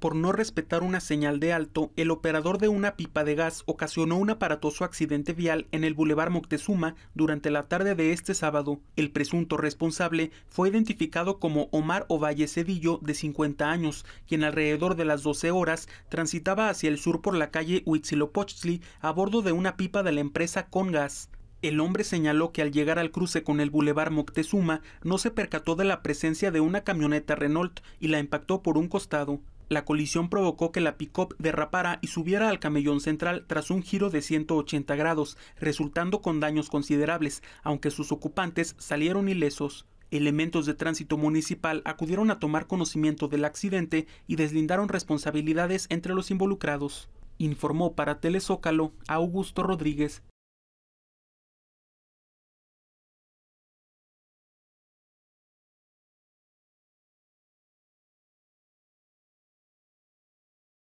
por no respetar una señal de alto, el operador de una pipa de gas ocasionó un aparatoso accidente vial en el Boulevard Moctezuma durante la tarde de este sábado. El presunto responsable fue identificado como Omar Ovalle Cedillo, de 50 años, quien alrededor de las 12 horas transitaba hacia el sur por la calle Huitzilopochtli a bordo de una pipa de la empresa Congas. El hombre señaló que al llegar al cruce con el Boulevard Moctezuma no se percató de la presencia de una camioneta Renault y la impactó por un costado. La colisión provocó que la pick derrapara y subiera al camellón central tras un giro de 180 grados, resultando con daños considerables, aunque sus ocupantes salieron ilesos. Elementos de tránsito municipal acudieron a tomar conocimiento del accidente y deslindaron responsabilidades entre los involucrados. Informó para Telezócalo Augusto Rodríguez,